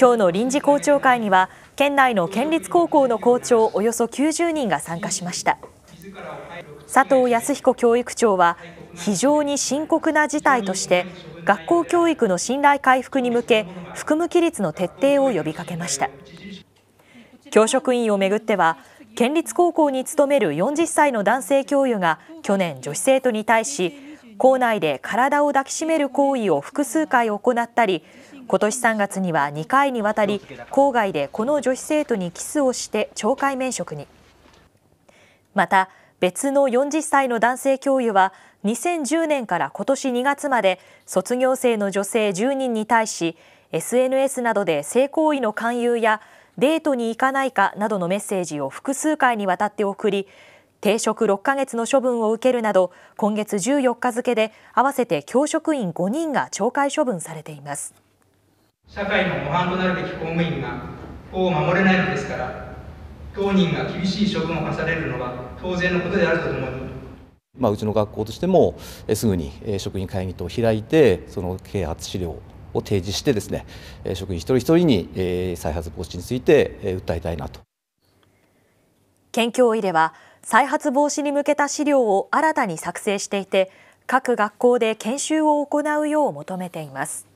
今日の臨時校長会には県内の県立高校の校長およそ90人が参加しました佐藤康彦教育長は非常に深刻な事態として学校教育の信頼回復に向け服務規律の徹底を呼びかけました教職員をめぐっては県立高校に勤める40歳の男性教諭が去年女子生徒に対し校内で体を抱きしめる行為を複数回行ったり今年3月には2回にわたり郊外でこの女子生徒にキスをして懲戒免職にまた別の40歳の男性教諭は2010年から今年2月まで卒業生の女性10人に対し SNS などで性行為の勧誘やデートに行かないかなどのメッセージを複数回にわたって送り停職6ヶ月の処分を受けるなど今月14日付で合わせて教職員5人が懲戒処分されています社会の模範となるべき公務員が法を守れないのですから当人が厳しい処分を課されるのは当然のことであるとともにまあ、うちの学校としてもすぐに職員会議等を開いてその啓発資料を提示してですね職員一人一人に再発防止について訴えたいなと県教委では再発防止に向けた資料を新たに作成していて各学校で研修を行うよう求めています